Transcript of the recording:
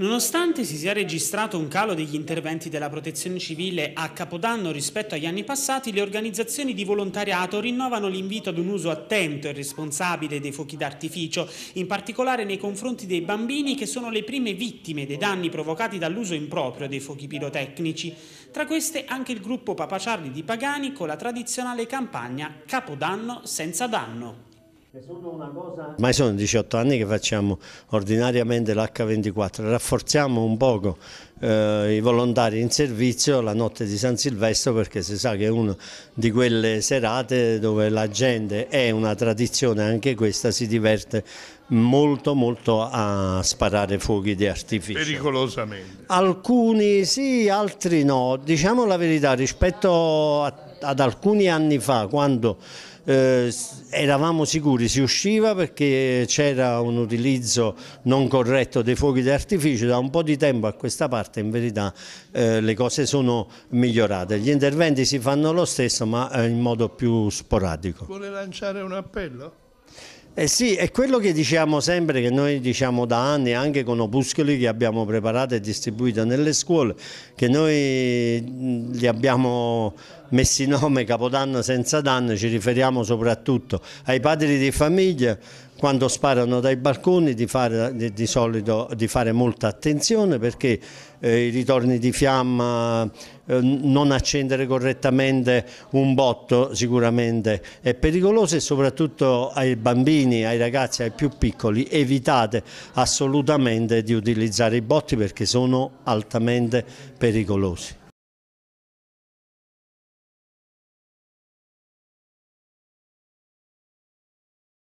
Nonostante si sia registrato un calo degli interventi della protezione civile a Capodanno rispetto agli anni passati, le organizzazioni di volontariato rinnovano l'invito ad un uso attento e responsabile dei fuochi d'artificio, in particolare nei confronti dei bambini che sono le prime vittime dei danni provocati dall'uso improprio dei fuochi pirotecnici. Tra queste anche il gruppo Papa Charlie di Pagani con la tradizionale campagna Capodanno senza danno. Ma sono 18 anni che facciamo ordinariamente l'H24, rafforziamo un poco eh, i volontari in servizio la notte di San Silvestro perché si sa che è una di quelle serate dove la gente, è una tradizione anche questa, si diverte molto molto a sparare fuochi di artificio. Pericolosamente. Alcuni sì, altri no. Diciamo la verità, rispetto a, ad alcuni anni fa, quando eh, eravamo sicuri si usciva perché c'era un utilizzo non corretto dei fuochi di artificio, da un po' di tempo a questa parte in verità eh, le cose sono migliorate. Gli interventi si fanno lo stesso ma eh, in modo più sporadico. Vuole lanciare un appello? Eh sì, è quello che diciamo sempre, che noi diciamo da anni anche con opuscoli che abbiamo preparato e distribuito nelle scuole, che noi li abbiamo Messinome, Capodanno senza danno, ci riferiamo soprattutto ai padri di famiglia quando sparano dai balconi di fare, di, di solito, di fare molta attenzione perché eh, i ritorni di fiamma, eh, non accendere correttamente un botto sicuramente è pericoloso e soprattutto ai bambini, ai ragazzi, ai più piccoli evitate assolutamente di utilizzare i botti perché sono altamente pericolosi.